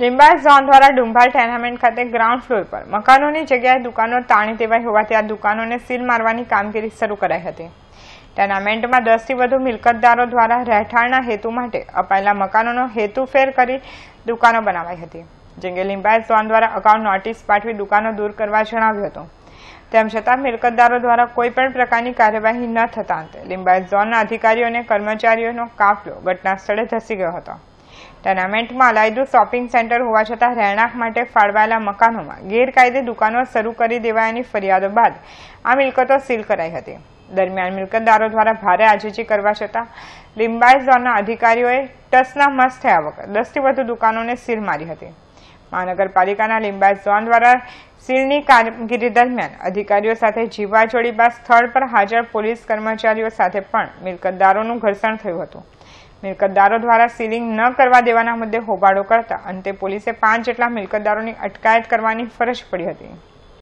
લીંબાસ zone દ્વારા ડુંભાર tenement ખાતે ગ્રાઉન્ડ ફ્લોર પર મકાનોની જગ્યાએ દુકાનો તાણી દેવાઈ હોવાથી આ દુકાનોને સીલ મારવાની કામગીરી શરૂ કરાઈ હતી ટેનામેન્ટમાં દસથી વધુ મિલકતદારો દ્વારા રહેઠાણના હેતુ માટે અપાયેલા મકાનોનો હેતુ ફેર કરી દુકાનો બનાવાઈ હતી જેમ કે લીંબાયત ઝોન દ્વારા અગાઉ નોટિસ પાઠવી દુકાનો દૂર કરવા જણાવ્યું હતું તેમ છતાં મિલકતદારો દ્વારા કોઈપણ પ્રકારની કાર્યવાહી ન થતાં લીંબાયત ઝોનના અધિકારીઓ અને કર્મચારીઓનો કાફલો ઘટના સ્થળે ધસી ગયો હતો ટર્નામેન્ટમાં અલાયદું શોપિંગ સેન્ટર હોવા છતાં રહેણાંક માટે ફાળવાયેલા મકાનોમાં ગેરકાયદે દુકાનો શરૂ કરી દેવાયાની ફરિયાદો બાદ આ મિલકતો સીલ કરાઈ હતી દરમિયાન મિલકતદારો દ્વારા ભારે આજીજી કરવા છતાં લિંબાઈ ઝોનના અધિકારીઓએ ટસના મસ થયા વગર દસથી વધુ દુકાનોને સીલ મારી હતી મહાનગરપાલિકાના લિંબાઈ ઝોન દ્વારા સીલની કામગીરી દરમિયાન અધિકારીઓ સાથે જીવાજોડી બાદ સ્થળ પર હાજર પોલીસ કર્મચારીઓ સાથે પણ મિલકતદારોનું ઘર્ષણ થયું હતું મિલકતદારો દ્વારા સીલિંગ ન કરવા દેવાના મુદ્દે હોબાળો કરતા અંતે પોલીસે પાંચ જેટલા મિલકતદારોની અટકાયત કરવાની ફરજ પડી હતી